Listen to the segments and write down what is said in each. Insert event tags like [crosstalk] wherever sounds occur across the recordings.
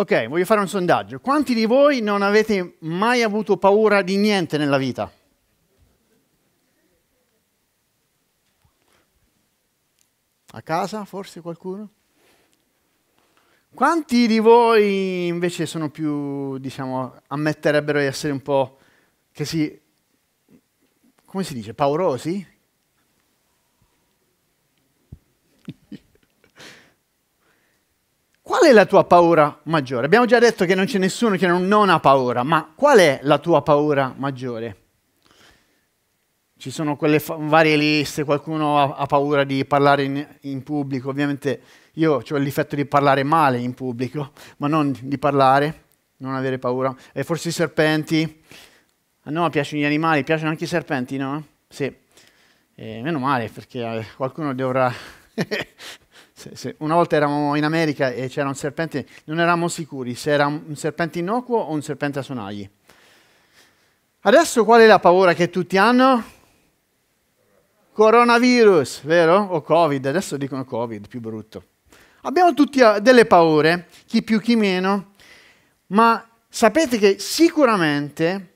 Ok, voglio fare un sondaggio. Quanti di voi non avete mai avuto paura di niente nella vita? A casa forse qualcuno? Quanti di voi invece sono più, diciamo, ammetterebbero di essere un po' che si, come si dice, paurosi? Qual è la tua paura maggiore? Abbiamo già detto che non c'è nessuno che non, non, ha paura, ma qual è la tua paura maggiore? Ci sono quelle fa- varie liste, qualcuno ha, ha paura di parlare in, in, pubblico, ovviamente io ho il difetto di parlare male in pubblico, ma non di parlare, non avere paura. E forse i serpenti, a ah noi piacciono gli animali, piacciono anche i serpenti, no? Sì, e eh, meno male perché eh, qualcuno dovrà [laughs] se, se, una volta eravamo in America e c'era un serpente, non eravamo sicuri se era un serpente innocuo o un serpente a sonagli. Adesso qual è la paura che tutti hanno? Coronavirus, vero? O Covid, adesso dicono Covid, più brutto. Abbiamo tutti eh, delle paure, chi più chi meno, ma sapete che sicuramente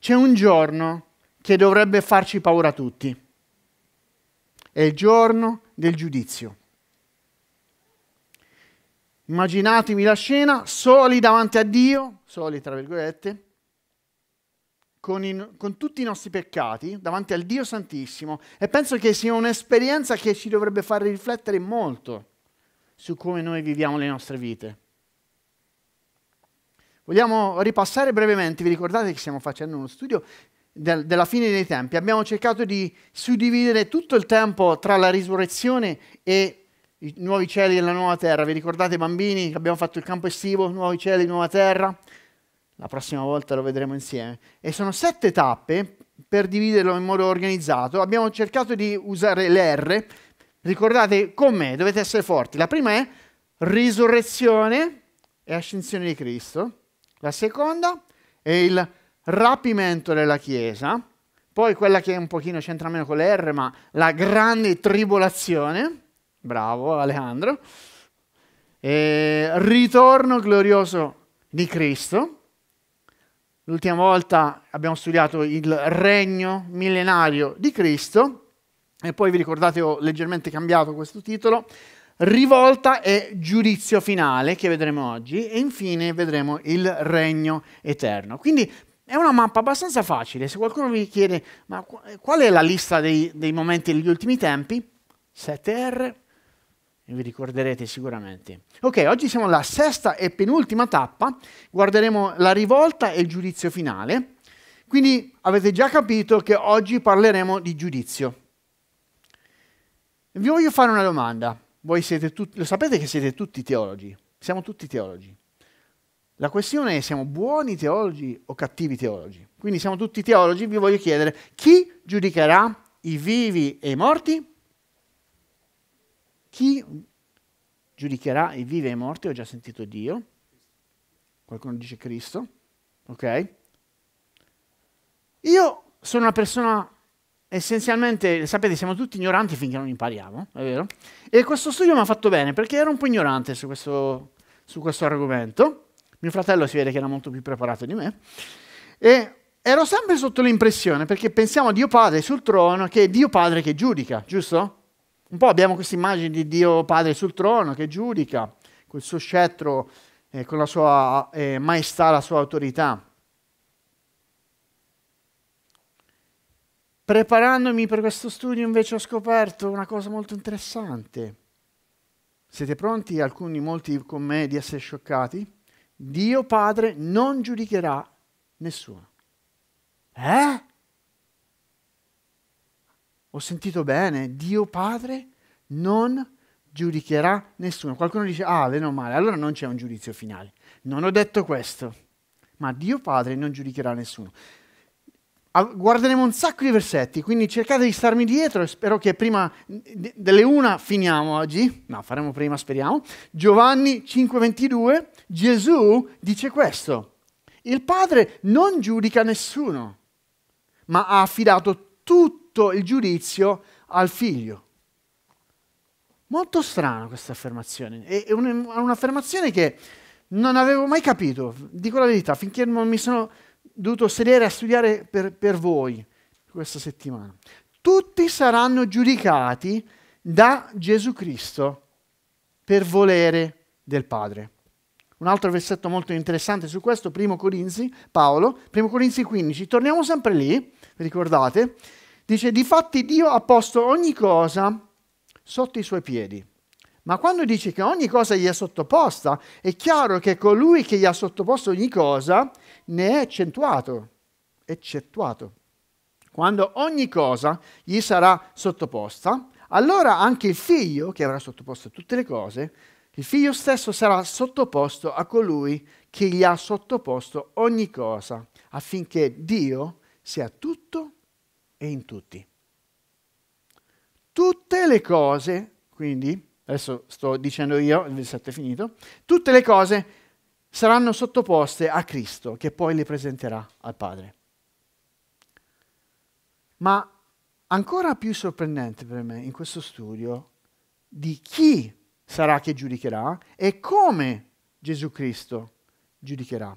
c'è un giorno che dovrebbe farci paura a tutti. È il giorno del giudizio. Immaginatevi la scena, soli davanti a Dio, soli tra virgolette, con, in, con, tutti i nostri peccati, davanti al Dio Santissimo, e penso che sia un'esperienza che ci dovrebbe far riflettere molto su come noi viviamo le nostre vite. Vogliamo ripassare brevemente, vi ricordate che stiamo facendo uno studio del, della fine dei tempi, abbiamo cercato di suddividere tutto il tempo tra la risurrezione e i nuovi cieli e la nuova terra. Vi ricordate bambini che abbiamo fatto il campo estivo, nuovi cieli, nuova terra? La prossima volta lo vedremo insieme. E sono sette tappe per dividerlo in modo organizzato. Abbiamo cercato di usare l'R. Ricordate con me, dovete essere forti. La prima è risurrezione e ascensione di Cristo. La seconda è il rapimento della Chiesa. Poi quella che un pochino c'entra meno con le R, ma la grande tribolazione Bravo Alejandro. E ritorno glorioso di Cristo. L'ultima volta abbiamo studiato il regno millenario di Cristo e poi vi ricordate ho leggermente cambiato questo titolo. Rivolta e giudizio finale che vedremo oggi e infine vedremo il regno eterno. Quindi è una mappa abbastanza facile. Se qualcuno vi chiede ma qual è la lista dei, dei momenti degli ultimi tempi, 7R, vi ricorderete sicuramente. Ok, oggi siamo alla sesta e penultima tappa, guarderemo la rivolta e il giudizio finale. Quindi avete già capito che oggi parleremo di giudizio. Vi voglio fare una domanda. Voi siete tutti, lo sapete che siete tutti teologi, siamo tutti teologi. La questione è siamo buoni teologi o cattivi teologi. Quindi siamo tutti teologi, vi voglio chiedere chi giudicherà i vivi e i morti? Chi giudicherà i vivi e i morti? Ho già sentito Dio. Qualcuno dice Cristo. Ok? Io sono una persona essenzialmente, sapete, siamo tutti ignoranti finché non impariamo, è vero? E questo studio mi ha fatto bene perché ero un po' ignorante su questo, su questo argomento. Mio fratello si vede che era molto più preparato di me. E ero sempre sotto l'impressione, perché pensiamo a Dio Padre sul trono, che è Dio Padre che giudica, giusto? Un po' abbiamo questa immagine di Dio Padre sul trono che giudica col suo scettro, e con la sua eh, maestà, la sua autorità. Preparandomi per questo studio invece ho scoperto una cosa molto interessante. Siete pronti, alcuni, molti con me, di essere scioccati? Dio Padre non giudicherà nessuno. Eh? Ho sentito bene, Dio Padre non giudicherà nessuno. Qualcuno dice, ah, meno male, allora non c'è un giudizio finale. Non ho detto questo, ma Dio Padre non giudicherà nessuno. Guarderemo un sacco di versetti, quindi cercate di starmi dietro e spero che prima delle una finiamo oggi, no, faremo prima, speriamo. Giovanni 5:22, Gesù dice questo, il Padre non giudica nessuno, ma ha affidato tutto tutto il giudizio al figlio. Molto strana questa affermazione, è, un'affermazione che non avevo mai capito, dico la verità, finché non mi sono dovuto sedere a studiare per, per voi questa settimana. Tutti saranno giudicati da Gesù Cristo per volere del Padre. Un altro versetto molto interessante su questo, primo Corinzi, Paolo, primo Corinzi 15, torniamo sempre lì, ricordate, Dice, difatti Dio ha posto ogni cosa sotto i suoi piedi. Ma quando dice che ogni cosa gli è sottoposta, è chiaro che colui che gli ha sottoposto ogni cosa ne è accentuato, eccettuato. Quando ogni cosa gli sarà sottoposta, allora anche il figlio, che avrà sottoposto tutte le cose, il figlio stesso sarà sottoposto a colui che gli ha sottoposto ogni cosa, affinché Dio sia tutto e in tutti. Tutte le cose, quindi, adesso sto dicendo io, il versetto è finito, tutte le cose saranno sottoposte a Cristo che poi le presenterà al Padre. Ma ancora più sorprendente per me in questo studio di chi sarà che giudicherà e come Gesù Cristo giudicherà.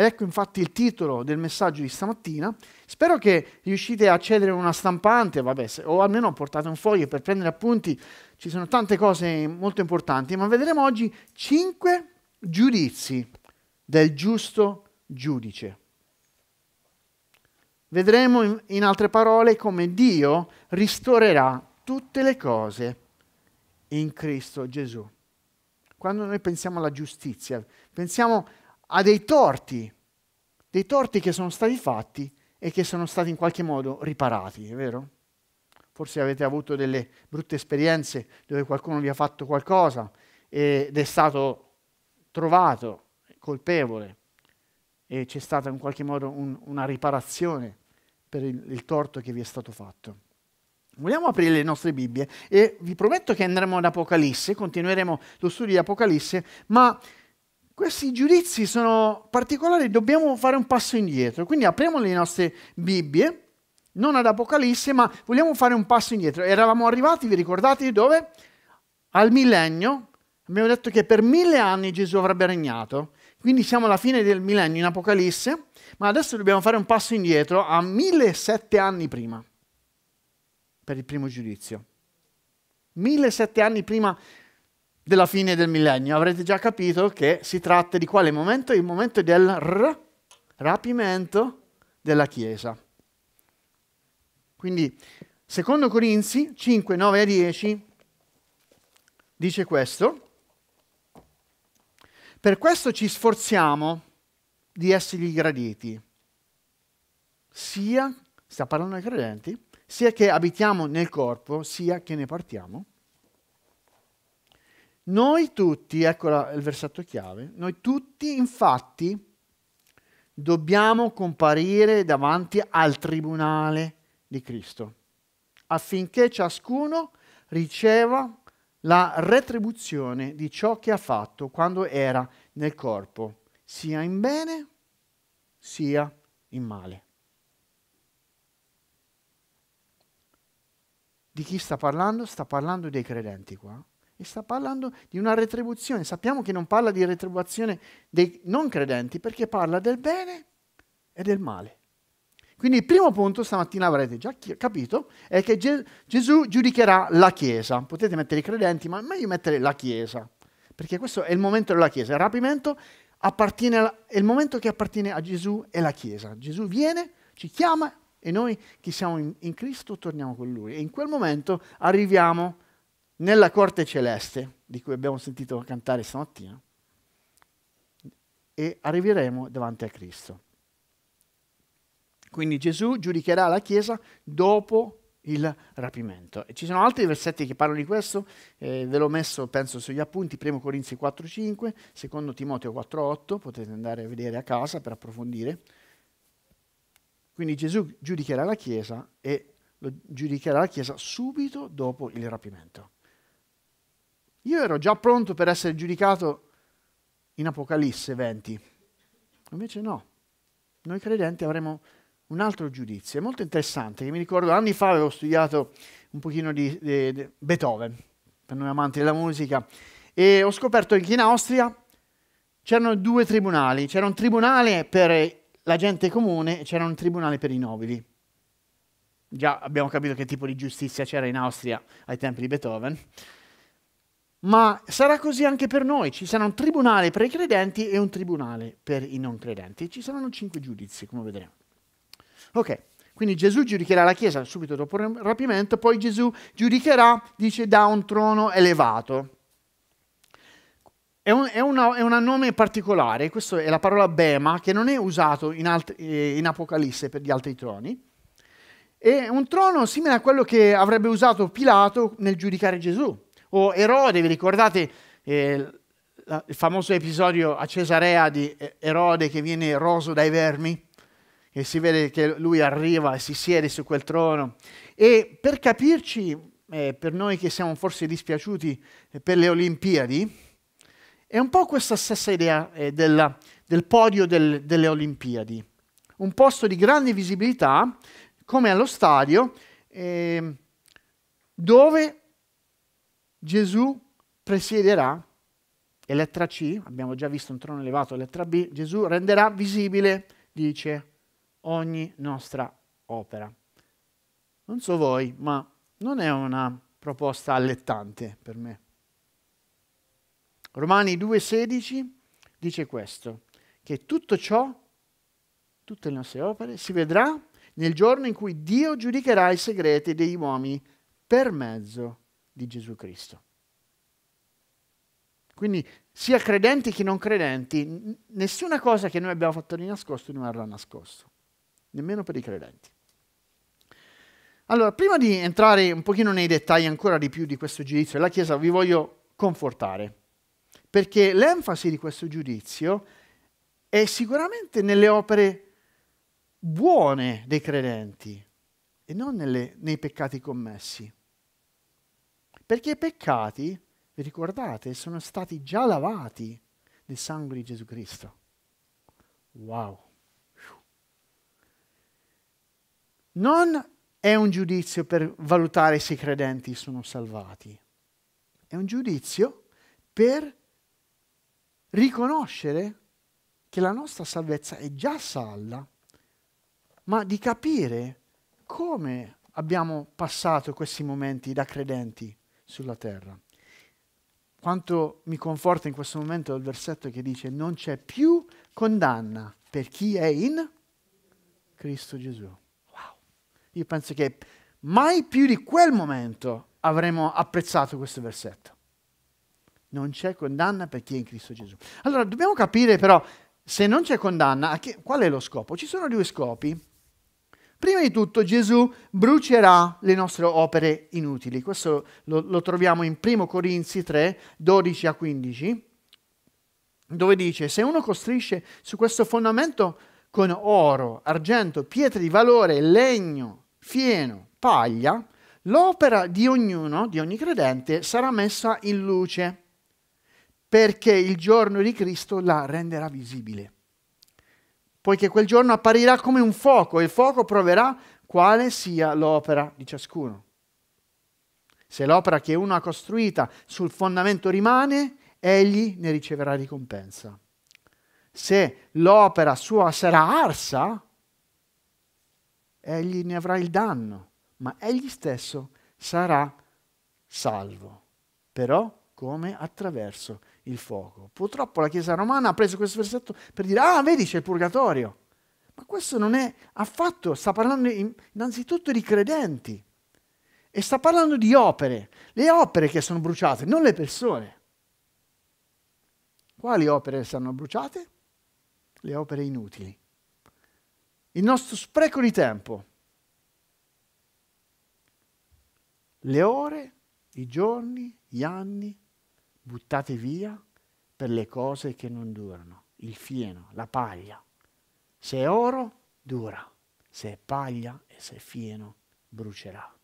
Ed ecco infatti il titolo del messaggio di stamattina. Spero che riuscite a accedere a una stampante, vabbè, se, o almeno portate un foglio per prendere appunti. Ci sono tante cose molto importanti, ma vedremo oggi cinque giudizi del giusto giudice. Vedremo in altre parole come Dio ristorerà tutte le cose in Cristo Gesù. Quando noi pensiamo alla giustizia, pensiamo a a dei torti, dei torti che sono stati fatti e che sono stati in qualche modo riparati, è vero? Forse avete avuto delle brutte esperienze dove qualcuno vi ha fatto qualcosa ed è stato trovato colpevole e c'è stata in qualche modo un, una riparazione per il, il torto che vi è stato fatto. Vogliamo aprire le nostre Bibbie e vi prometto che andremo ad Apocalisse, continueremo lo studio di Apocalisse, ma questi giudizi sono particolari, dobbiamo fare un passo indietro. Quindi apriamo le nostre Bibbie, non ad Apocalisse, ma vogliamo fare un passo indietro. Eravamo arrivati, vi ricordate dove? Al millennio. Abbiamo detto che per mille anni Gesù avrebbe regnato. Quindi siamo alla fine del millennio in Apocalisse, ma adesso dobbiamo fare un passo indietro a 1007 anni prima, per il primo giudizio. 1007 anni prima della fine del millennio. Avrete già capito che si tratta di quale momento? Il momento del rapimento della Chiesa. Quindi, secondo Corinzi 5, 9 a 10, dice questo. Per questo ci sforziamo di essergli graditi, sia, sta parlando ai credenti, sia che abitiamo nel corpo, sia che ne partiamo noi tutti, ecco il versetto chiave, noi tutti infatti dobbiamo comparire davanti al tribunale di Cristo affinché ciascuno riceva la retribuzione di ciò che ha fatto quando era nel corpo, sia in bene sia in male. Di chi sta parlando? Sta parlando dei credenti qua e sta parlando di una retribuzione. Sappiamo che non parla di retribuzione dei non credenti perché parla del bene e del male. Quindi il primo punto, stamattina avrete già capito, è che Gesù giudicherà la Chiesa. Potete mettere i credenti, ma è meglio mettere la Chiesa, perché questo è il momento della Chiesa. Il rapimento alla, è il momento che appartiene a Gesù e alla Chiesa. Gesù viene, ci chiama e noi che siamo in, in Cristo torniamo con Lui. E in quel momento arriviamo a nella corte celeste, di cui abbiamo sentito cantare stamattina, e arriveremo davanti a Cristo. Quindi Gesù giudicherà la Chiesa dopo il rapimento. E ci sono altri versetti che parlano di questo, eh, ve l'ho messo penso sugli appunti, 1 Corinzi 4.5, 2 Timoteo 4.8, potete andare a vedere a casa per approfondire. Quindi Gesù giudicherà la Chiesa e lo giudicherà la Chiesa subito dopo il rapimento. Io ero già pronto per essere giudicato in Apocalisse 20. Invece no. Noi credenti avremo un altro giudizio. È molto interessante, che mi ricordo anni fa avevo studiato un pochino di, di, di Beethoven, per noi amanti della musica, e ho scoperto che in Austria c'erano due tribunali. C'era un tribunale per la gente comune e c'era un tribunale per i nobili. Già abbiamo capito che tipo di giustizia c'era in Austria ai tempi di Beethoven ma sarà così anche per noi. Ci sarà un tribunale per i credenti e un tribunale per i non credenti. Ci saranno cinque giudizi, come vedremo. Ok, quindi Gesù giudicherà la Chiesa subito dopo il rapimento, poi Gesù giudicherà, dice, da un trono elevato. È un, è una, è nome particolare, questa è la parola Bema, che non è usato in, alt- eh, in Apocalisse per gli altri troni. È un trono simile a quello che avrebbe usato Pilato nel giudicare Gesù o Erode, vi ricordate eh, il famoso episodio a Cesarea di eh, Erode che viene roso dai vermi? E si vede che lui arriva e si siede su quel trono. E per capirci, eh, per noi che siamo forse dispiaciuti per le Olimpiadi, è un po' questa stessa idea eh, della, del podio del, delle Olimpiadi. Un posto di grande visibilità, come allo stadio, eh, dove Gesù presiederà, e lettera C, abbiamo già visto un trono elevato, lettera B, Gesù renderà visibile, dice, ogni nostra opera. Non so voi, ma non è una proposta allettante per me. Romani 2,16 dice questo, che tutto ciò, tutte le nostre opere, si vedrà nel giorno in cui Dio giudicherà i segreti degli uomini per mezzo di Gesù Cristo. Quindi sia credenti che non credenti, nessuna cosa che noi abbiamo fatto di nascosto rimarrà nascosto, nemmeno per i credenti. Allora, prima di entrare un pochino nei dettagli ancora di più di questo giudizio della Chiesa, vi voglio confortare, perché l'enfasi di questo giudizio è sicuramente nelle opere buone dei credenti e non nelle, nei peccati commessi. Perché i peccati, vi ricordate, sono stati già lavati nel sangue di Gesù Cristo. Wow! Non è un giudizio per valutare se i credenti sono salvati, è un giudizio per riconoscere che la nostra salvezza è già salda, ma di capire come abbiamo passato questi momenti da credenti sulla terra. Quanto mi conforta in questo momento il versetto che dice non c'è più condanna per chi è in Cristo Gesù. Wow! Io penso che mai più di quel momento avremo apprezzato questo versetto. Non c'è condanna per chi è in Cristo Gesù. Allora, dobbiamo capire però, se non c'è condanna, che, qual è lo scopo? Ci sono due scopi Prima di tutto Gesù brucerà le nostre opere inutili. Questo lo, lo troviamo in 1 Corinzi 3, 12 a 15, dove dice, se uno costruisce su questo fondamento con oro, argento, pietre di valore, legno, fieno, paglia, l'opera di ognuno, di ogni credente, sarà messa in luce, perché il giorno di Cristo la renderà visibile poiché quel giorno apparirà come un fuoco e il fuoco proverà quale sia l'opera di ciascuno. Se l'opera che uno ha costruita sul fondamento rimane, egli ne riceverà ricompensa. Se l'opera sua sarà arsa, egli ne avrà il danno, ma egli stesso sarà salvo, però come attraverso il fuoco. Purtroppo la Chiesa romana ha preso questo versetto per dire, ah, vedi c'è il purgatorio. Ma questo non è affatto, sta parlando innanzitutto di credenti e sta parlando di opere, le opere che sono bruciate, non le persone. Quali opere saranno bruciate? Le opere inutili. Il nostro spreco di tempo. Le ore, i giorni, gli anni, buttate via per le cose che non durano, il fieno, la paglia. Se è oro, dura, se è paglia e se è fieno, brucerà.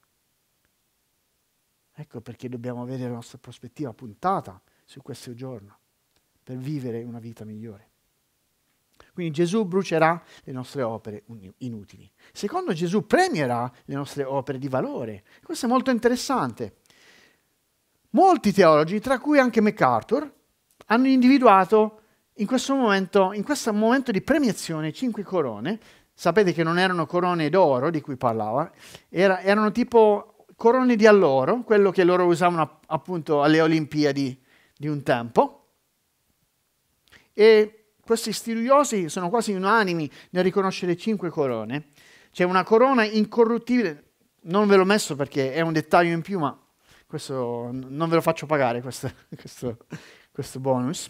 Ecco perché dobbiamo avere la nostra prospettiva puntata su questo giorno, per vivere una vita migliore. Quindi Gesù brucerà le nostre opere inutili. Secondo Gesù premierà le nostre opere di valore. Questo è molto interessante. Molti teologi, tra cui anche MacArthur, hanno individuato in questo momento, in questo momento di premiazione cinque corone. Sapete che non erano corone d'oro di cui parlava, era, erano tipo corone di alloro, quello che loro usavano appunto alle Olimpiadi di un tempo. E questi studiosi sono quasi unanimi nel riconoscere cinque corone. C'è una corona incorruttibile, non ve l'ho messo perché è un dettaglio in più, ma questo, non ve lo faccio pagare questo, [laughs] questo, questo bonus.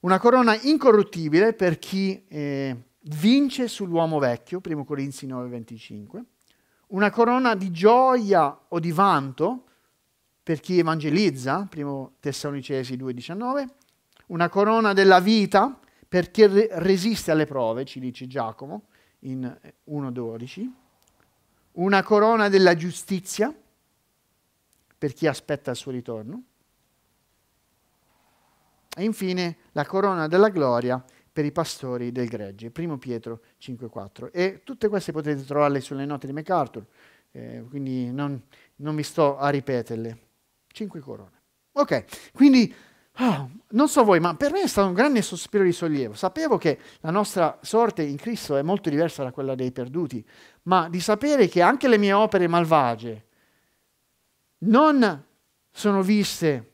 Una corona incorruttibile per chi eh, vince sull'uomo vecchio, 1 Corinzi 9:25. Una corona di gioia o di vanto per chi evangelizza, 1 Tessalonicesi 2:19. Una corona della vita per chi re- resiste alle prove, ci dice Giacomo in 1:12. Eh, Una corona della giustizia per chi aspetta il suo ritorno. E infine la corona della gloria per i pastori del gregge, 1 Pietro 5,4. E tutte queste potete trovarle sulle note di MacArthur, eh, quindi non, non, vi sto a ripeterle. Cinque corone. Ok, quindi oh, non so voi, ma per me è stato un grande sospiro di sollievo. Sapevo che la nostra sorte in Cristo è molto diversa da quella dei perduti, ma di sapere che anche le mie opere malvagie non sono viste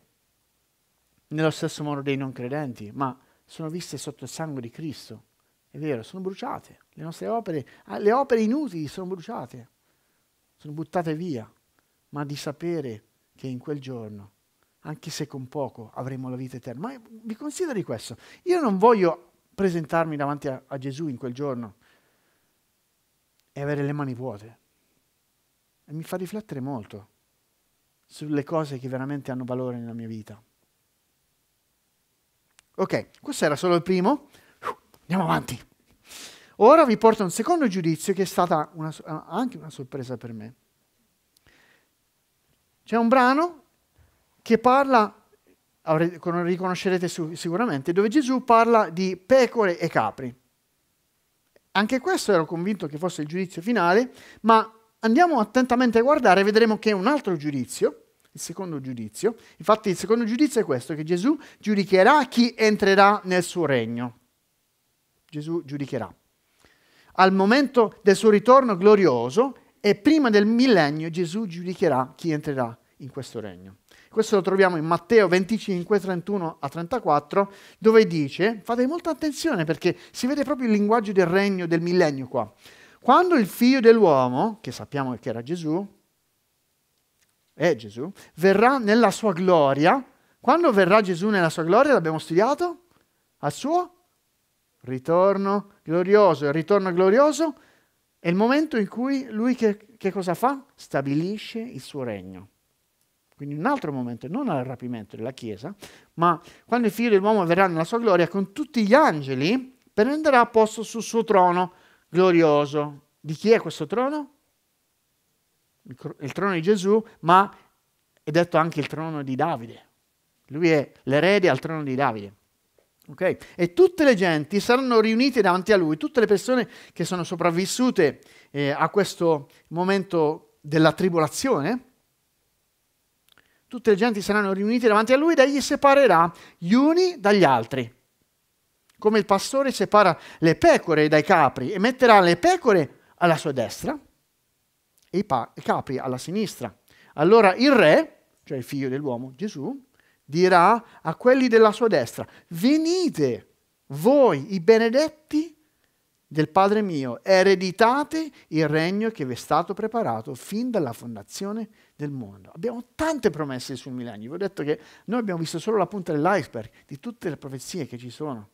nello stesso modo dei non credenti, ma sono viste sotto il sangue di Cristo. È vero, sono bruciate. Le nostre opere, ah, le opere inutili sono bruciate, sono buttate via, ma di sapere che in quel giorno, anche se con poco, avremo la vita eterna. Ma vi consideri questo. Io non voglio presentarmi davanti a, a Gesù in quel giorno e avere le mani vuote. E mi fa riflettere molto sulle cose che veramente hanno valore nella mia vita. Ok, questo era solo il primo. Andiamo avanti. Ora vi porto a un secondo giudizio che è stata una, eh, anche una sorpresa per me. C'è un brano che parla, riconoscerete sicuramente, dove Gesù parla di pecore e capri. Anche questo ero convinto che fosse il giudizio finale, ma andiamo attentamente a guardare e vedremo che è un altro giudizio il secondo giudizio. Infatti il secondo giudizio è questo, che Gesù giudicherà chi entrerà nel suo regno. Gesù giudicherà. Al momento del suo ritorno glorioso e prima del millennio Gesù giudicherà chi entrerà in questo regno. Questo lo troviamo in Matteo 25, 31 a 34, dove dice, fate molta attenzione perché si vede proprio il linguaggio del regno del millennio qua. Quando il figlio dell'uomo, che sappiamo che era Gesù, è eh, Gesù, verrà nella sua gloria. Quando verrà Gesù nella sua gloria, l'abbiamo studiato? Al suo ritorno glorioso. Il ritorno glorioso è il momento in cui lui che, che cosa fa? Stabilisce il suo regno. Quindi un altro momento, non al rapimento della Chiesa, ma quando il figlio dell'uomo verrà nella sua gloria con tutti gli angeli, prenderà posto sul suo trono glorioso. Di chi è questo trono? il trono di Gesù, ma è detto anche il trono di Davide. Lui è l'erede al trono di Davide. Okay? E tutte le genti saranno riunite davanti a lui, tutte le persone che sono sopravvissute eh, a questo momento della tribolazione, tutte le genti saranno riunite davanti a lui ed egli separerà gli uni dagli altri. Come il pastore separa le pecore dai capri e metterà le pecore alla sua destra e i, i capri alla sinistra. Allora il re, cioè il figlio dell'uomo, Gesù, dirà a quelli della sua destra, venite voi i benedetti del Padre mio, ereditate il regno che vi è stato preparato fin dalla fondazione del mondo. Abbiamo tante promesse sul millennio. Vi ho detto che noi abbiamo visto solo la punta dell'iceberg di tutte le profezie che ci sono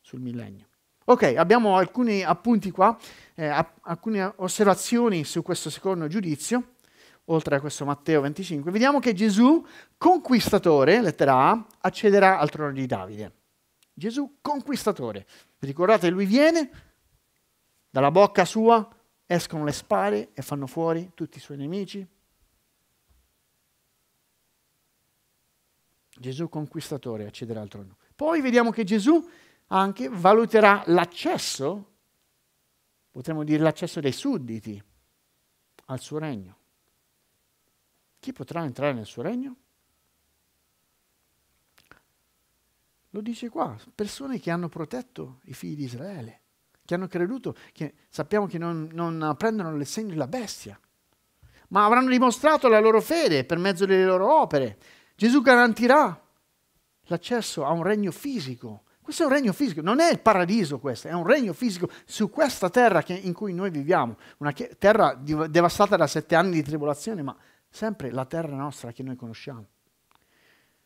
sul millennio. Ok, abbiamo alcuni appunti qua, eh, a, alcune osservazioni su questo secondo giudizio, oltre a questo Matteo 25. Vediamo che Gesù, conquistatore, lettera A, accederà al trono di Davide. Gesù, conquistatore. Vi ricordate, lui viene, dalla bocca sua escono le spade e fanno fuori tutti i suoi nemici. Gesù, conquistatore, accederà al trono. Poi vediamo che Gesù anche valuterà l'accesso, potremmo dire l'accesso dei sudditi al suo regno. Chi potrà entrare nel suo regno? Lo dice qua, persone che hanno protetto i figli di Israele, che hanno creduto, che sappiamo che non, non prendono le segno della bestia, ma avranno dimostrato la loro fede per mezzo delle loro opere. Gesù garantirà l'accesso a un regno fisico questo è un regno fisico, non è il paradiso questo, è un regno fisico su questa terra che, in cui noi viviamo, una terra devastata da sette anni di tribolazione, ma sempre la terra nostra che noi conosciamo.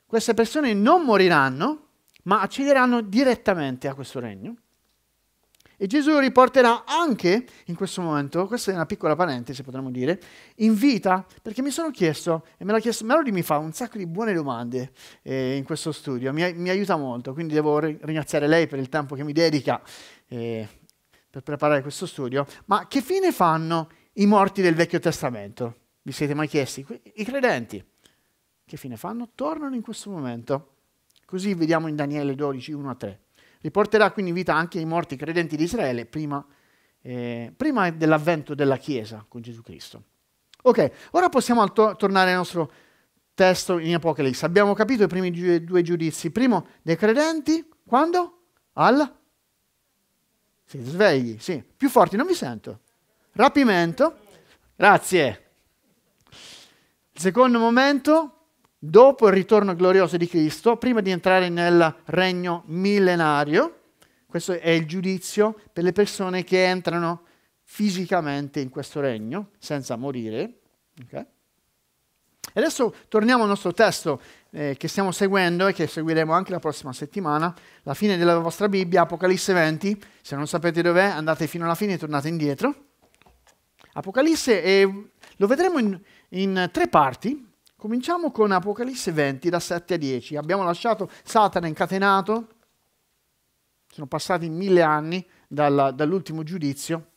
Queste persone non moriranno, ma accederanno direttamente a questo regno e Gesù riporterà anche in questo momento, questa è una piccola parentesi potremmo dire, in vita, perché mi sono chiesto, e me l'ha chiesto, Melody mi fa un sacco di buone domande eh, in questo studio, mi, mi, aiuta molto, quindi devo ringraziare lei per il tempo che mi dedica eh, per preparare questo studio, ma che fine fanno i morti del Vecchio Testamento? Vi siete mai chiesti? I credenti, che fine fanno? Tornano in questo momento, così vediamo in Daniele 12, 1 a 3. Riporterà quindi in vita anche i morti credenti di Israele prima, eh, prima dell'avvento della Chiesa con Gesù Cristo. Ok, ora possiamo to- tornare al nostro testo in Apocalisse. Abbiamo capito i primi gi- due giudizi. Primo, dei credenti, quando? Al? Si svegli, sì. Più forti, non vi sento. Rapimento. Grazie. Il secondo momento, dopo il ritorno glorioso di Cristo, prima di entrare nel regno millenario, questo è il giudizio per le persone che entrano fisicamente in questo regno senza morire. Okay? E adesso torniamo al nostro testo eh, che stiamo seguendo e che seguiremo anche la prossima settimana, la fine della vostra Bibbia, Apocalisse 20. Se non sapete dov'è, andate fino alla fine e tornate indietro. Apocalisse, eh, lo vedremo in, in tre parti, Cominciamo con Apocalisse 20, da 7 a 10. Abbiamo lasciato Satana incatenato, sono passati mille anni dalla, dall'ultimo giudizio.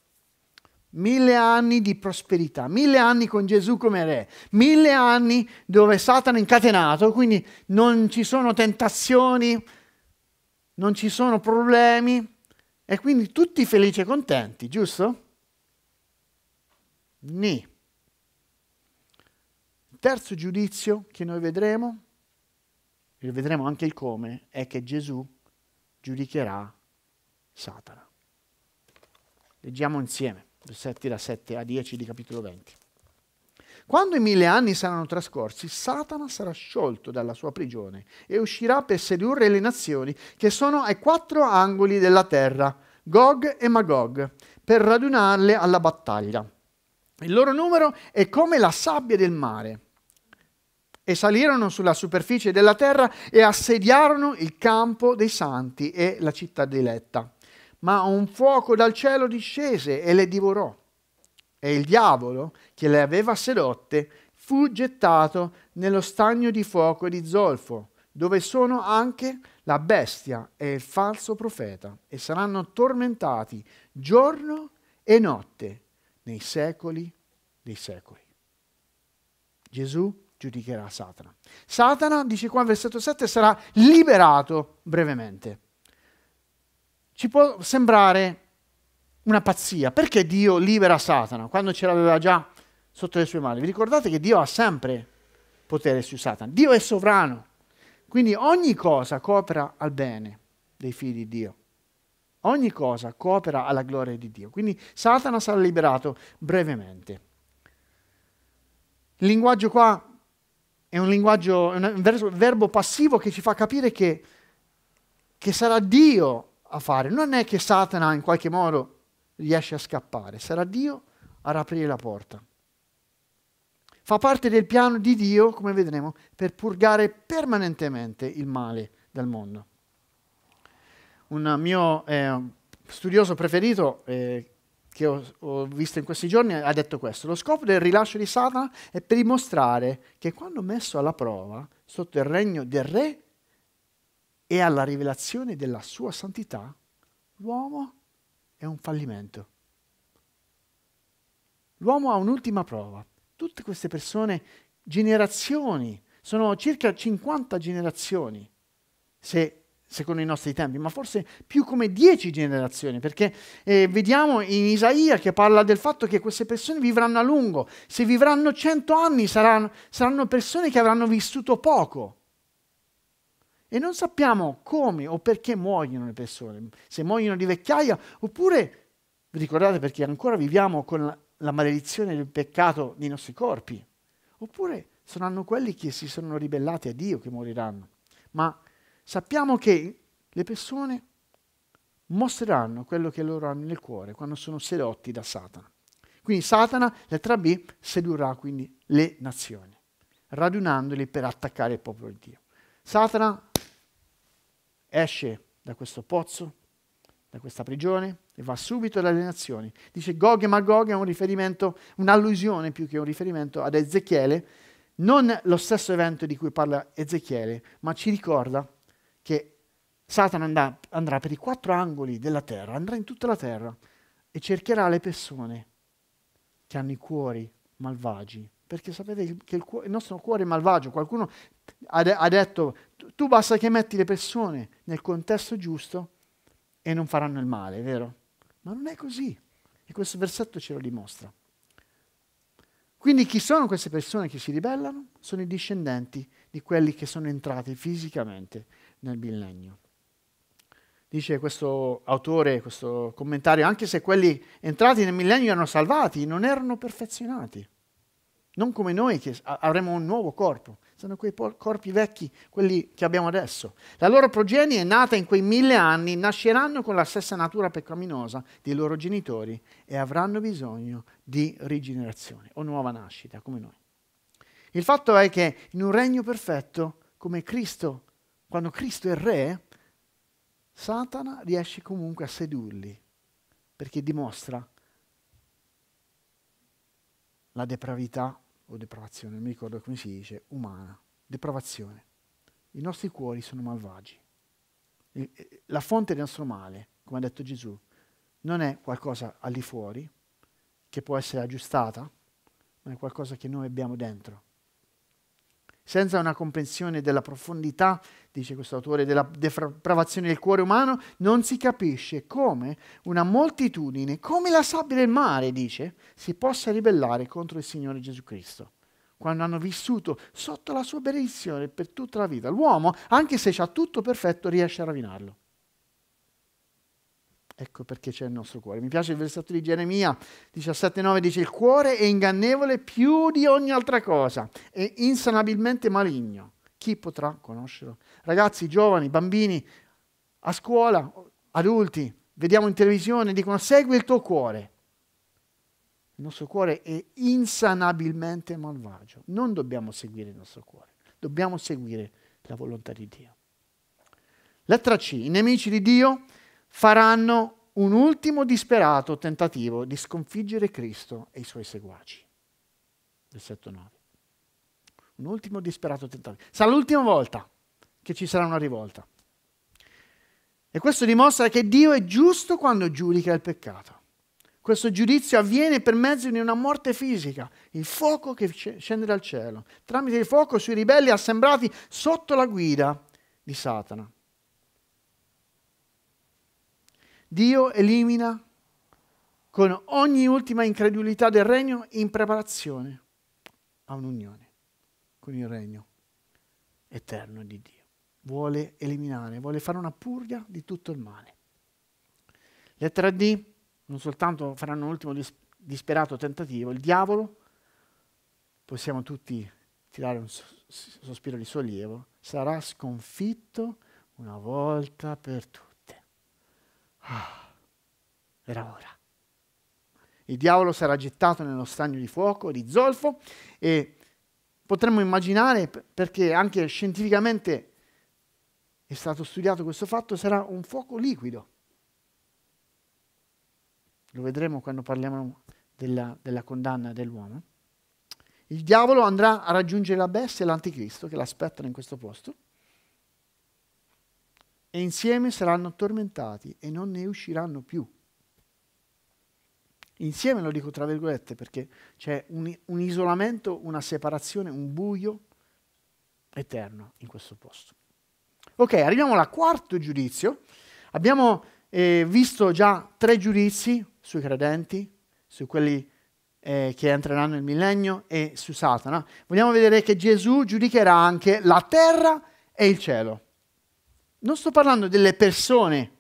Mille anni di prosperità, mille anni con Gesù come re, mille anni dove Satana è incatenato, quindi non ci sono tentazioni, non ci sono problemi e quindi tutti felici e contenti, giusto? Ni terzo giudizio che noi vedremo, e vedremo anche il come, è che Gesù giudicherà Satana. Leggiamo insieme, versetti da 7 a 10 di capitolo 20. Quando i mille anni saranno trascorsi, Satana sarà sciolto dalla sua prigione e uscirà per sedurre le nazioni che sono ai quattro angoli della terra, Gog e Magog, per radunarle alla battaglia. Il loro numero è come la sabbia del mare e salirono sulla superficie della terra e assediarono il campo dei santi e la città di Letta. Ma un fuoco dal cielo discese e le divorò. E il diavolo, che le aveva sedotte, fu gettato nello stagno di fuoco di zolfo, dove sono anche la bestia e il falso profeta, e saranno tormentati giorno e notte nei secoli dei secoli. Gesù giudicherà Satana. Satana, dice qua al versetto 7, sarà liberato brevemente. Ci può sembrare una pazzia. Perché Dio libera Satana quando ce l'aveva già sotto le sue mani? Vi ricordate che Dio ha sempre potere su Satana. Dio è sovrano. Quindi ogni cosa coopera al bene dei figli di Dio. Ogni cosa coopera alla gloria di Dio. Quindi Satana sarà liberato brevemente. Il linguaggio qua è un linguaggio, è un verbo passivo che ci fa capire che, che sarà Dio a fare. Non è che Satana in qualche modo riesce a scappare, sarà Dio a aprire la porta. Fa parte del piano di Dio, come vedremo, per purgare permanentemente il male dal mondo. Un mio eh, studioso preferito, eh, che ho, ho, visto in questi giorni ha detto questo. Lo scopo del rilascio di Satana è per dimostrare che quando messo alla prova sotto il regno del re e alla rivelazione della sua santità, l'uomo è un fallimento. L'uomo ha un'ultima prova. Tutte queste persone, generazioni, sono circa 50 generazioni, se secondo i nostri tempi, ma forse più come dieci generazioni, perché eh, vediamo in Isaia che parla del fatto che queste persone vivranno a lungo, se vivranno cento anni saranno, saranno persone che avranno vissuto poco. E non sappiamo come o perché muoiono le persone, se muoiono di vecchiaia oppure, ricordate perché ancora viviamo con la, la maledizione del peccato nei nostri corpi, oppure saranno quelli che si sono ribellati a Dio che moriranno. Ma Sappiamo che le persone mostreranno quello che loro hanno nel cuore quando sono sedotti da Satana. Quindi Satana, lettera B, sedurrà quindi le nazioni, radunandoli per attaccare il popolo di Dio. Satana esce da questo pozzo, da questa prigione e va subito dalle nazioni. Dice Gog e Magog è un riferimento, un'allusione più che un riferimento ad Ezechiele, non lo stesso evento di cui parla Ezechiele, ma ci ricorda che Satana andrà, andrà per i quattro angoli della terra, andrà in tutta la terra e cercherà le persone che hanno i cuori malvagi. Perché sapete che il, cuore, il nostro cuore è malvagio. Qualcuno ha, de ha detto, tu basta che metti le persone nel contesto giusto e non faranno il male, vero? Ma non è così. E questo versetto ce lo dimostra. Quindi chi sono queste persone che si ribellano? Sono i discendenti di quelli che sono entrati fisicamente nel millennio. Dice questo autore, questo commentario, anche se quelli entrati nel millennio erano salvati, non erano perfezionati. Non come noi che avremo un nuovo corpo, sono quei corpi vecchi, quelli che abbiamo adesso. La loro progenie, nata in quei mille anni, nasceranno con la stessa natura peccaminosa dei loro genitori e avranno bisogno di rigenerazione o nuova nascita, come noi. Il fatto è che in un regno perfetto, come Cristo quando Cristo è re, Satana riesce comunque a sedurli, perché dimostra la depravità o depravazione, non mi ricordo come si dice, umana, depravazione. I nostri cuori sono malvagi. La fonte del nostro male, come ha detto Gesù, non è qualcosa al di fuori che può essere aggiustata, ma è qualcosa che noi abbiamo dentro senza una comprensione della profondità, dice questo autore, della depravazione del cuore umano, non si capisce come una moltitudine, come la sabbia del mare, dice, si possa ribellare contro il Signore Gesù Cristo quando hanno vissuto sotto la sua benedizione per tutta la vita. L'uomo, anche se ha tutto perfetto, riesce a rovinarlo. Ecco perché c'è il nostro cuore. Mi piace il versetto di Geremia 17,9 dice il cuore è ingannevole più di ogni altra cosa, è insanabilmente maligno. Chi potrà conoscerlo? Ragazzi, giovani, bambini, a scuola, adulti, vediamo in televisione, dicono segui il tuo cuore. Il nostro cuore è insanabilmente malvagio. Non dobbiamo seguire il nostro cuore, dobbiamo seguire la volontà di Dio. Lettera C, i nemici di Dio faranno un ultimo disperato tentativo di sconfiggere Cristo e i suoi seguaci. Versetto 9. Un ultimo disperato tentativo. Sarà l'ultima volta che ci sarà una rivolta. E questo dimostra che Dio è giusto quando giudica il peccato. Questo giudizio avviene per mezzo di una morte fisica, il fuoco che scende dal cielo, tramite il fuoco sui ribelli assembrati sotto la guida di Satana. Dio elimina con ogni ultima incredulità del regno in preparazione a un'unione con il regno eterno di Dio. Vuole eliminare, vuole fare una purga di tutto il male. Lettera D, non soltanto faranno un ultimo dis- disperato tentativo, il diavolo, possiamo tutti tirare un sospiro di sollievo, sarà sconfitto una volta per tutte. Ah, era ora. Il diavolo sarà gettato nello stagno di fuoco di zolfo e potremmo immaginare, perché anche scientificamente è stato studiato questo fatto, sarà un fuoco liquido. Lo vedremo quando parliamo della, della condanna dell'uomo. Il diavolo andrà a raggiungere la bestia e l'anticristo che l'aspettano in questo posto e insieme saranno tormentati e non ne usciranno più. Insieme lo dico tra virgolette perché c'è un, un isolamento, una separazione, un buio eterno in questo posto. Ok, arriviamo al quarto giudizio. Abbiamo eh, visto già tre giudizi sui credenti, su quelli eh, che entreranno nel millennio e su Satana. Vogliamo vedere che Gesù giudicherà anche la terra e il cielo. Non sto parlando delle persone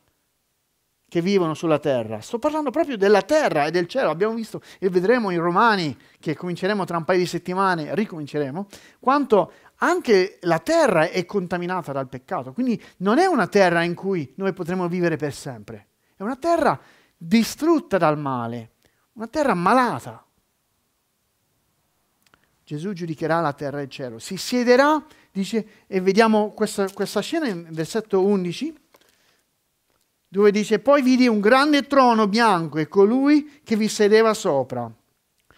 che vivono sulla terra, sto parlando proprio della terra e del cielo. Abbiamo visto e vedremo in Romani, che cominceremo tra un paio di settimane, ricominceremo, quanto anche la terra è contaminata dal peccato. Quindi non è una terra in cui noi potremo vivere per sempre, è una terra distrutta dal male, una terra malata. Gesù giudicherà la terra e il cielo, si siederà dice, e vediamo questa, questa scena in versetto 11, dove dice, poi vidi un grande trono bianco e colui che vi sedeva sopra.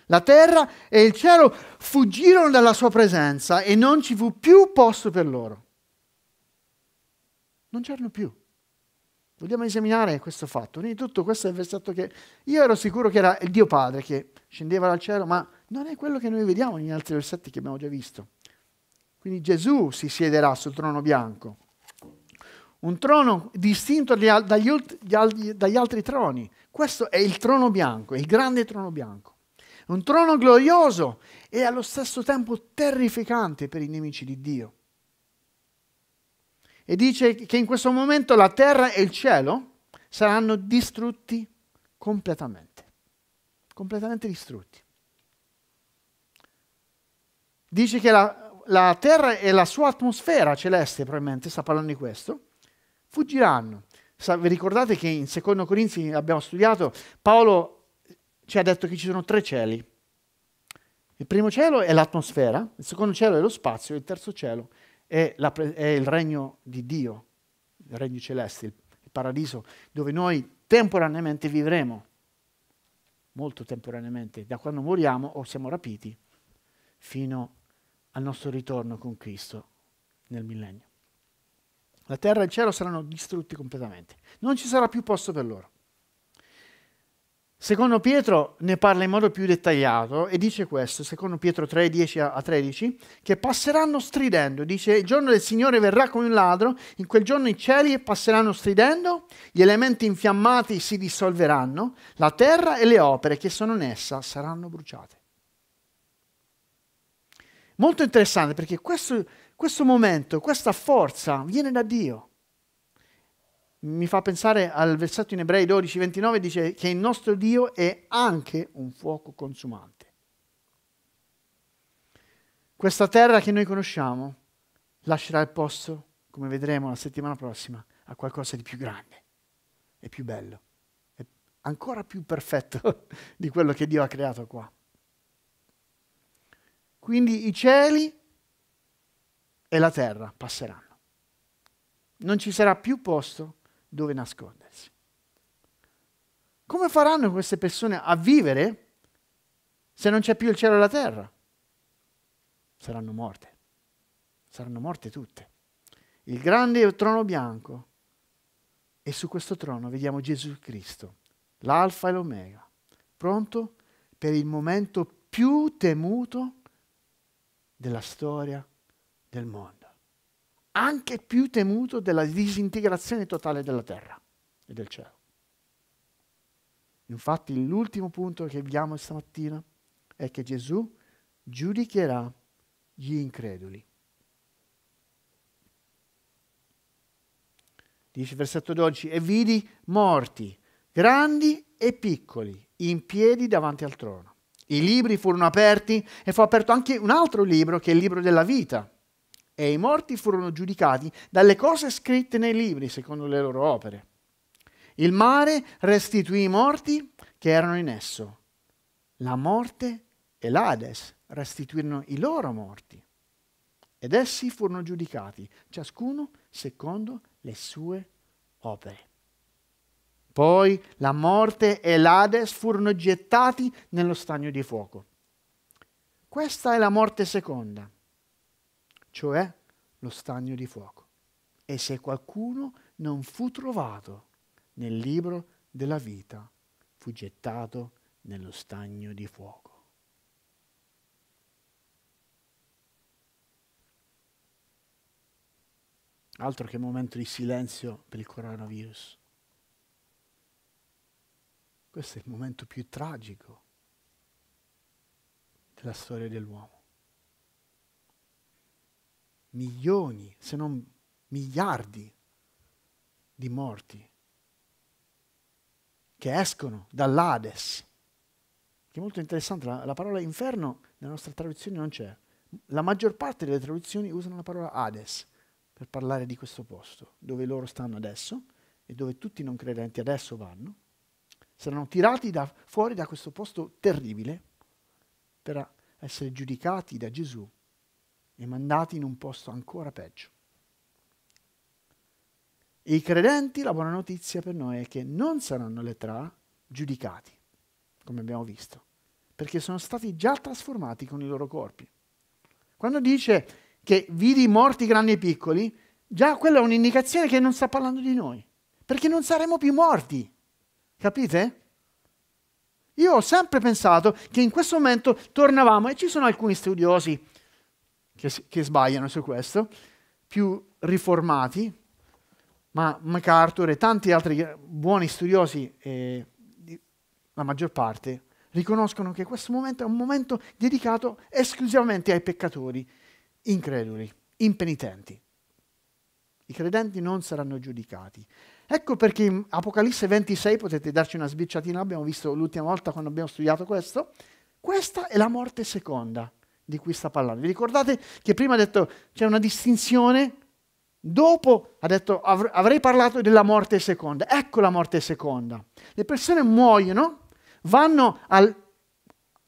La terra e il cielo fuggirono dalla sua presenza e non ci fu più posto per loro. Non c'erano più. Vogliamo esaminare questo fatto. Quindi tutto questo è il versetto che io ero sicuro che era il Dio Padre che scendeva dal cielo, ma non è quello che noi vediamo negli altri versetti che abbiamo già visto. Quindi Gesù si siederà sul trono bianco. Un trono distinto dagli, altri troni. Questo è il trono bianco, il grande trono bianco. Un trono glorioso e allo stesso tempo terrificante per i nemici di Dio. E dice che in questo momento la terra e il cielo saranno distrutti completamente. Completamente distrutti. Dice che la, la Terra e la sua atmosfera celeste, probabilmente, sta parlando di questo, fuggiranno. Sa, vi ricordate che in Secondo Corinzi abbiamo studiato, Paolo ci ha detto che ci sono tre cieli. Il primo cielo è l'atmosfera, il secondo cielo è lo spazio, il terzo cielo è, la, è il regno di Dio, il regno celeste, il, il paradiso, dove noi temporaneamente vivremo, molto temporaneamente, da quando moriamo o siamo rapiti fino a al nostro ritorno con Cristo nel millennio. La terra e il cielo saranno distrutti completamente, non ci sarà più posto per loro. Secondo Pietro ne parla in modo più dettagliato e dice questo, secondo Pietro 3, 10 a 13, che passeranno stridendo, dice il giorno del Signore verrà come un ladro, in quel giorno i cieli passeranno stridendo, gli elementi infiammati si dissolveranno, la terra e le opere che sono in essa saranno bruciate. Molto interessante perché questo, questo momento, questa forza viene da Dio mi fa pensare al versetto in Ebrei 12, 29, dice che il nostro Dio è anche un fuoco consumante. Questa terra che noi conosciamo lascerà il posto, come vedremo la settimana prossima, a qualcosa di più grande e più bello, e ancora più perfetto [laughs] di quello che Dio ha creato qua. Quindi i cieli e la terra passeranno. Non ci sarà più posto dove nascondersi. Come faranno queste persone a vivere se non c'è più il cielo e la terra? Saranno morte. Saranno morte tutte. Il grande trono bianco. E su questo trono vediamo Gesù Cristo, l'alfa e l'omega, pronto per il momento più temuto della storia del mondo, anche più temuto della disintegrazione totale della terra e del cielo. Infatti l'ultimo punto che abbiamo stamattina è che Gesù giudicherà gli increduli. Dice versetto 12, e vidi morti, grandi e piccoli, in piedi davanti al trono i libri furono aperti e fu aperto anche un altro libro che è il libro della vita. E i morti furono giudicati dalle cose scritte nei libri secondo le loro opere. Il mare restituì i morti che erano in esso. La morte e l'Ades restituirono i loro morti. Ed essi furono giudicati, ciascuno secondo le sue opere. Poi la morte e l'Ades furono gettati nello stagno di fuoco. Questa è la morte seconda, cioè lo stagno di fuoco. E se qualcuno non fu trovato nel libro della vita, fu gettato nello stagno di fuoco. Altro che momento di silenzio per il coronavirus. Questo è il momento più tragico della storia dell'uomo. Milioni, se non miliardi di morti che escono dall'Ades. Che è molto interessante, la, la parola inferno nella nostra traduzione non c'è. La maggior parte delle traduzioni usano la parola Hades per parlare di questo posto, dove loro stanno adesso e dove tutti i non credenti adesso vanno saranno tirati da, fuori da questo posto terribile per essere giudicati da Gesù e mandati in un posto ancora peggio. E I credenti, la buona notizia per noi è che non saranno letterà giudicati, come abbiamo visto, perché sono stati già trasformati con i loro corpi. Quando dice che vidi morti grandi e piccoli, già quella è un'indicazione che non sta parlando di noi, perché non saremo più morti. Capite? Io ho sempre pensato che in questo momento tornavamo, e ci sono alcuni studiosi che, che sbagliano su questo, più riformati, ma MacArthur e tanti altri buoni studiosi, eh, la maggior parte, riconoscono che questo momento è un momento dedicato esclusivamente ai peccatori increduli, impenitenti. I credenti non saranno giudicati. Ecco perché in Apocalisse 26 potete darci una sbicciatina, abbiamo visto l'ultima volta quando abbiamo studiato questo, questa è la morte seconda di cui sta parlando. Vi ricordate che prima ha detto c'è una distinzione? Dopo ha detto av avrei parlato della morte seconda. Ecco la morte seconda. Le persone muoiono, vanno al...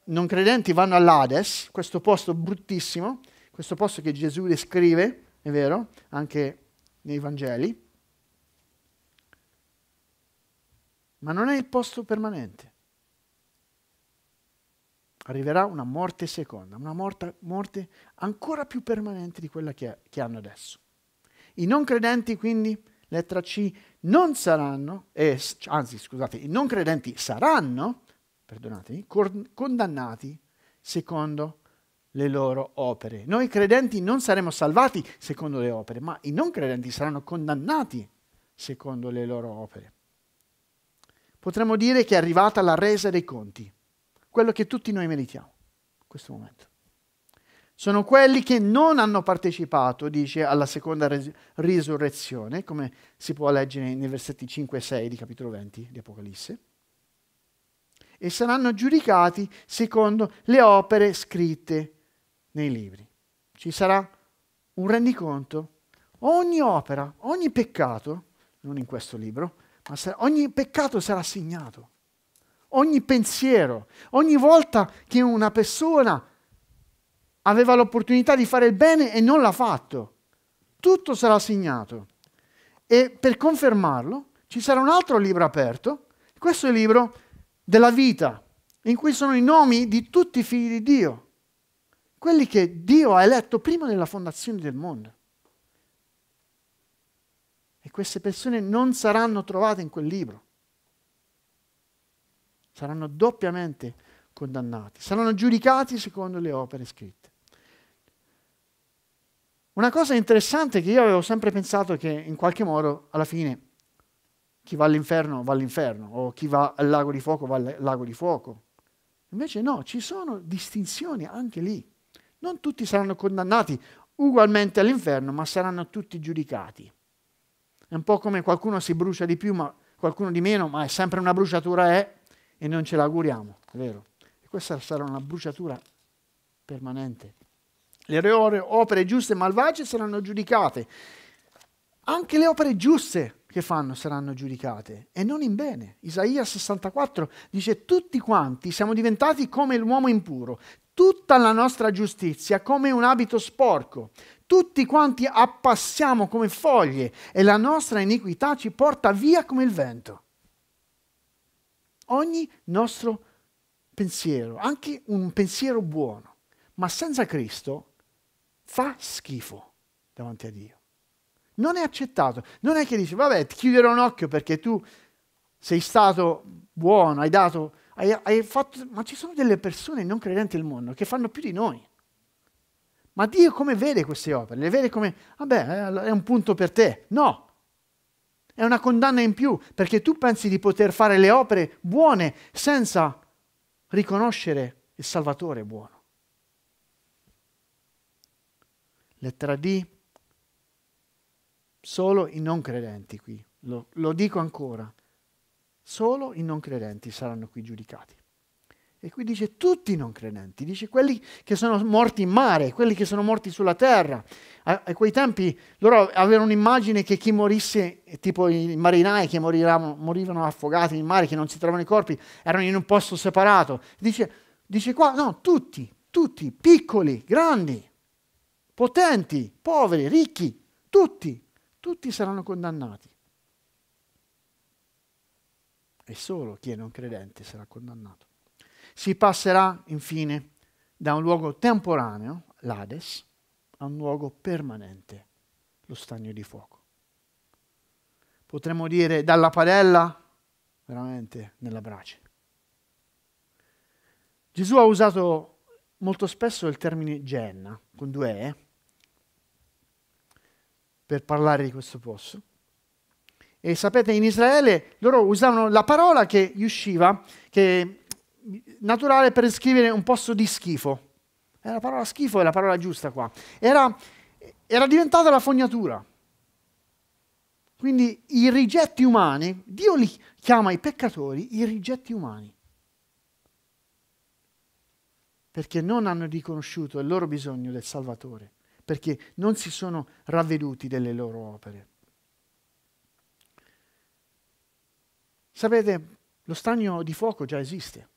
non credenti vanno all'Ades, questo posto bruttissimo, questo posto che Gesù descrive, è vero, anche nei Vangeli ma non è il posto permanente. Arriverà una morte seconda, una morte, morte ancora più permanente di quella che, che hanno adesso. I non credenti, quindi, lettera C, non saranno, eh, anzi scusate, i non credenti saranno, perdonatemi, condannati secondo le loro opere. Noi credenti non saremo salvati secondo le opere, ma i non credenti saranno condannati secondo le loro opere potremmo dire che è arrivata la resa dei conti, quello che tutti noi meritiamo in questo momento. Sono quelli che non hanno partecipato, dice, alla seconda res- risurrezione, come si può leggere nei versetti 5 e 6 di capitolo 20 di Apocalisse, e saranno giudicati secondo le opere scritte nei libri. Ci sarà un rendiconto. Ogni opera, ogni peccato, non in questo libro, ogni peccato sarà segnato, ogni pensiero, ogni volta che una persona aveva l'opportunità di fare il bene e non l'ha fatto, tutto sarà segnato. E per confermarlo ci sarà un altro libro aperto, questo è il libro della vita, in cui sono i nomi di tutti i figli di Dio, quelli che Dio ha eletto prima della fondazione del mondo. E queste persone non saranno trovate in quel libro. Saranno doppiamente condannati, saranno giudicati secondo le opere scritte. Una cosa interessante che io avevo sempre pensato che in qualche modo alla fine chi va all'inferno va all'inferno o chi va al lago di fuoco va al lago di fuoco. Invece no, ci sono distinzioni anche lì. Non tutti saranno condannati ugualmente all'inferno, ma saranno tutti giudicati. È un po' come qualcuno si brucia di più, ma qualcuno di meno, ma è sempre una bruciatura è e non ce l'auguriamo, è vero? E questa sarà una bruciatura permanente. Le opere giuste e malvagie saranno giudicate. Anche le opere giuste che fanno saranno giudicate e non in bene. Isaia 64 dice tutti quanti siamo diventati come l'uomo impuro, tutta la nostra giustizia come un abito sporco, tutti quanti appassiamo come foglie e la nostra iniquità ci porta via come il vento. Ogni nostro pensiero, anche un pensiero buono, ma senza Cristo, fa schifo davanti a Dio. Non è accettato. Non è che dici, vabbè, ti chiuderò un occhio perché tu sei stato buono, hai dato, hai, hai fatto... Ma ci sono delle persone non credenti al mondo che fanno più di noi ma Dio come vede queste opere? Le vede come, vabbè, eh, è un punto per te. No, è una condanna in più, perché tu pensi di poter fare le opere buone senza riconoscere il Salvatore buono. Lettera D, solo i non credenti qui, lo, lo dico ancora, solo i non credenti saranno qui giudicati. E qui dice tutti i non credenti, dice quelli che sono morti in mare, quelli che sono morti sulla terra. A, a quei tempi loro avevano un'immagine che chi morisse, tipo i marinai che moriravano, morivano affogati in mare, che non si trovavano i corpi, erano in un posto separato. Dice, dice qua, no, tutti, tutti, piccoli, grandi, potenti, poveri, ricchi, tutti, tutti saranno condannati. E solo chi è non credente sarà condannato. Si passerà infine da un luogo temporaneo, l'Ades, a un luogo permanente, lo stagno di fuoco. Potremmo dire dalla padella veramente nella brace. Gesù ha usato molto spesso il termine Genna, con due E, per parlare di questo posto. E sapete, in Israele loro usavano la parola che usciva, che naturale per descrivere un posto di schifo. E eh, la parola schifo è la parola giusta qua. Era, era diventata la fognatura. Quindi i rigetti umani, Dio li chiama i peccatori i rigetti umani. Perché non hanno riconosciuto il loro bisogno del Salvatore, perché non si sono ravveduti delle loro opere. Sapete, lo stagno di fuoco già esiste.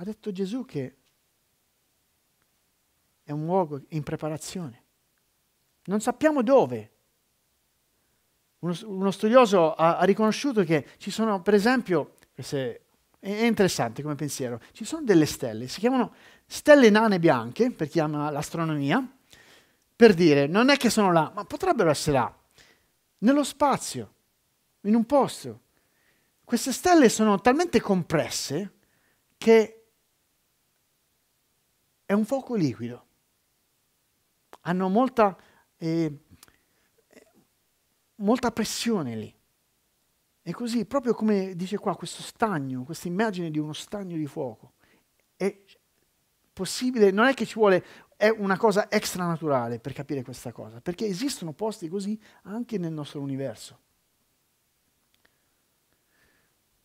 Ha detto Gesù che è un luogo in preparazione. Non sappiamo dove. Uno, uno studioso ha, ha, riconosciuto che ci sono, per esempio, è, è interessante come pensiero, ci sono delle stelle, si chiamano stelle nane bianche, per chi ama l'astronomia, per dire, non è che sono là, ma potrebbero essere là, nello spazio, in un posto. Queste stelle sono talmente compresse che è un fuoco liquido. Hanno molta, eh, molta pressione lì. E così, proprio come dice qua questo stagno, questa immagine di uno stagno di fuoco, è possibile, non è che ci vuole, è una cosa extranaturale per capire questa cosa, perché esistono posti così anche nel nostro universo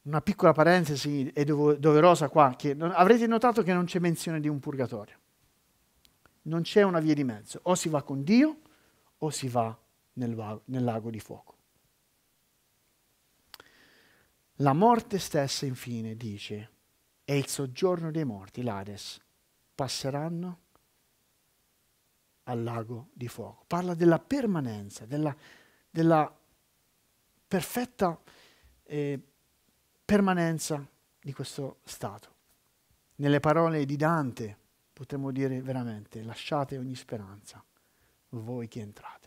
una piccola parentesi è doverosa qua, che non, avrete notato che non c'è menzione di un purgatorio. Non c'è una via di mezzo, o si va con Dio o si va nel, nel lago di fuoco. La morte stessa, infine, dice, è il soggiorno dei morti, l'Ades, passeranno al lago di fuoco. Parla della permanenza, della, della perfetta... Eh, permanenza di questo stato. Nelle parole di Dante potremmo dire veramente, lasciate ogni speranza, voi che entrate.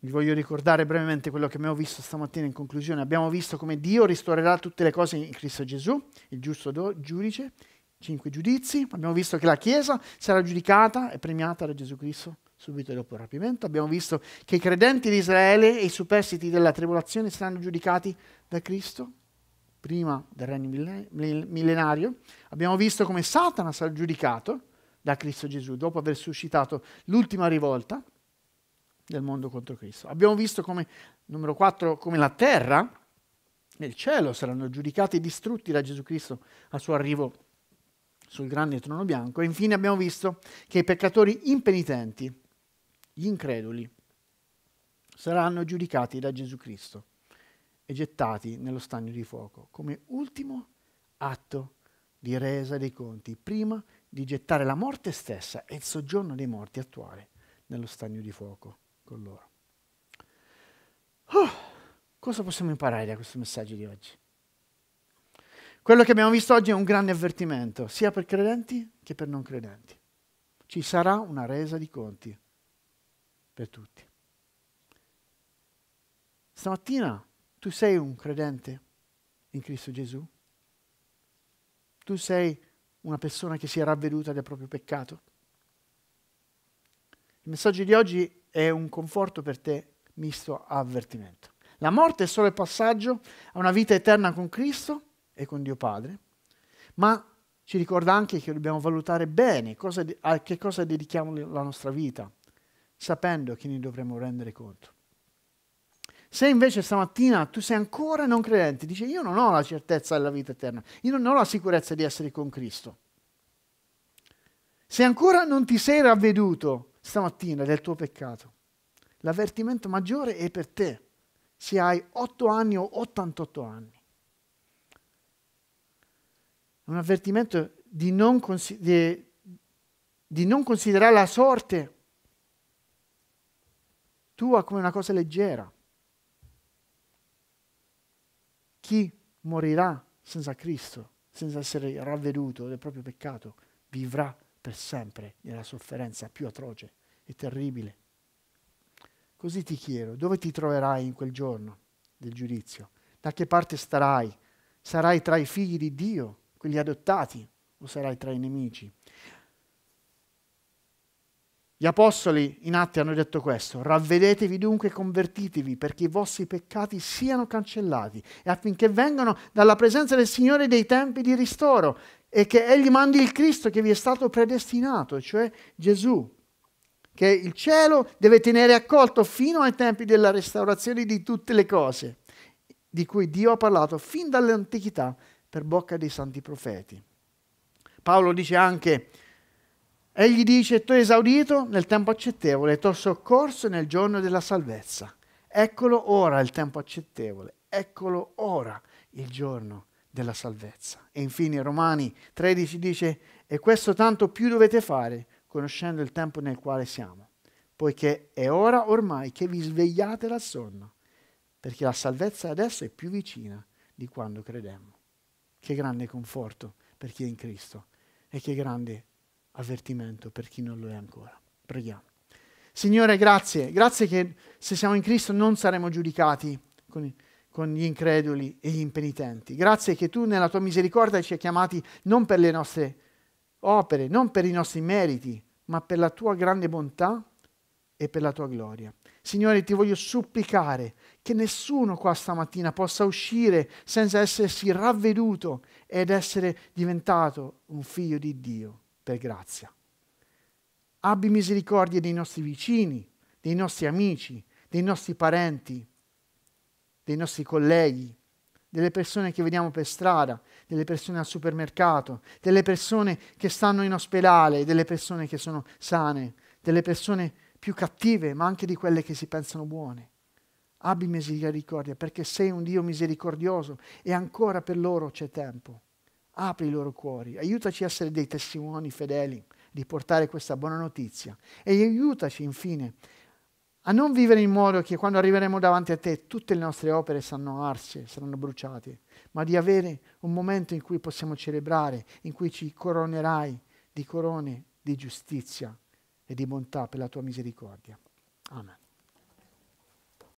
Vi voglio ricordare brevemente quello che abbiamo visto stamattina in conclusione. Abbiamo visto come Dio ristorerà tutte le cose in Cristo Gesù, il giusto do, giudice, cinque giudizi. Abbiamo visto che la Chiesa sarà giudicata e premiata da Gesù Cristo subito dopo il rapimento, abbiamo visto che i credenti di Israele e i superstiti della tribolazione saranno giudicati da Cristo prima del regno millenario. Abbiamo visto come Satana sarà giudicato da Cristo Gesù dopo aver suscitato l'ultima rivolta del mondo contro Cristo. Abbiamo visto come, numero 4, come la terra e il cielo saranno giudicati e distrutti da Gesù Cristo al suo arrivo sul grande trono bianco. E infine abbiamo visto che i peccatori impenitenti gli increduli saranno giudicati da Gesù Cristo e gettati nello stagno di fuoco come ultimo atto di resa dei conti, prima di gettare la morte stessa e il soggiorno dei morti attuale nello stagno di fuoco con loro. Oh, cosa possiamo imparare da questo messaggio di oggi? Quello che abbiamo visto oggi è un grande avvertimento, sia per credenti che per non credenti. Ci sarà una resa di conti per tutti. Stamattina tu sei un credente in Cristo Gesù? Tu sei una persona che si è ravveduta del proprio peccato? Il messaggio di oggi è un conforto per te misto a avvertimento. La morte è solo il passaggio a una vita eterna con Cristo e con Dio Padre, ma ci ricorda anche che dobbiamo valutare bene cosa, a che cosa dedichiamo la nostra vita, sapendo che ne dovremmo rendere conto. Se invece stamattina tu sei ancora non credente, dici io non ho la certezza della vita eterna, io non ho la sicurezza di essere con Cristo. Se ancora non ti sei ravveduto stamattina del tuo peccato, l'avvertimento maggiore è per te, se hai 8 anni o 88 anni. Un avvertimento di non, di, di non considerare la sorte tua come una cosa leggera. Chi morirà senza Cristo, senza essere ravveduto del proprio peccato, vivrà per sempre nella sofferenza più atroce e terribile. Così ti chiedo, dove ti troverai in quel giorno del giudizio? Da che parte starai? Sarai tra i figli di Dio, quelli adottati, o sarai tra i nemici? Gli apostoli in atti hanno detto questo, ravvedetevi dunque e convertitevi perché i vostri peccati siano cancellati e affinché vengano dalla presenza del Signore dei tempi di ristoro e che Egli mandi il Cristo che vi è stato predestinato, cioè Gesù, che il cielo deve tenere accolto fino ai tempi della restaurazione di tutte le cose, di cui Dio ha parlato fin dall'antichità per bocca dei santi profeti. Paolo dice anche Egli dice, t'ho esaudito nel tempo accettevole, t'ho soccorso nel giorno della salvezza. Eccolo ora il tempo accettevole, eccolo ora il giorno della salvezza. E infine Romani 13 dice, e questo tanto più dovete fare, conoscendo il tempo nel quale siamo, poiché è ora ormai che vi svegliate dal sonno, perché la salvezza adesso è più vicina di quando credemmo. Che grande conforto per chi è in Cristo e che grande conforto avvertimento per chi non lo è ancora. Preghiamo. Signore, grazie, grazie che se siamo in Cristo non saremo giudicati con, con, gli increduli e gli impenitenti. Grazie che tu nella tua misericordia ci hai chiamati non per le nostre opere, non per i nostri meriti, ma per la tua grande bontà e per la tua gloria. Signore, ti voglio supplicare che nessuno qua stamattina possa uscire senza essersi ravveduto ed essere diventato un figlio di Dio per grazia. Abbi misericordia dei nostri vicini, dei nostri amici, dei nostri parenti, dei nostri colleghi, delle persone che vediamo per strada, delle persone al supermercato, delle persone che stanno in ospedale, delle persone che sono sane, delle persone più cattive, ma anche di quelle che si pensano buone. Abbi misericordia perché sei un Dio misericordioso e ancora per loro c'è tempo. Apri i loro cuori, aiutaci a essere dei testimoni fedeli di portare questa buona notizia e aiutaci infine a non vivere in modo che quando arriveremo davanti a te tutte le nostre opere saranno arse, saranno bruciate, ma di avere un momento in cui possiamo celebrare, in cui ci coronerai di corone di giustizia e di bontà per la tua misericordia. Amen.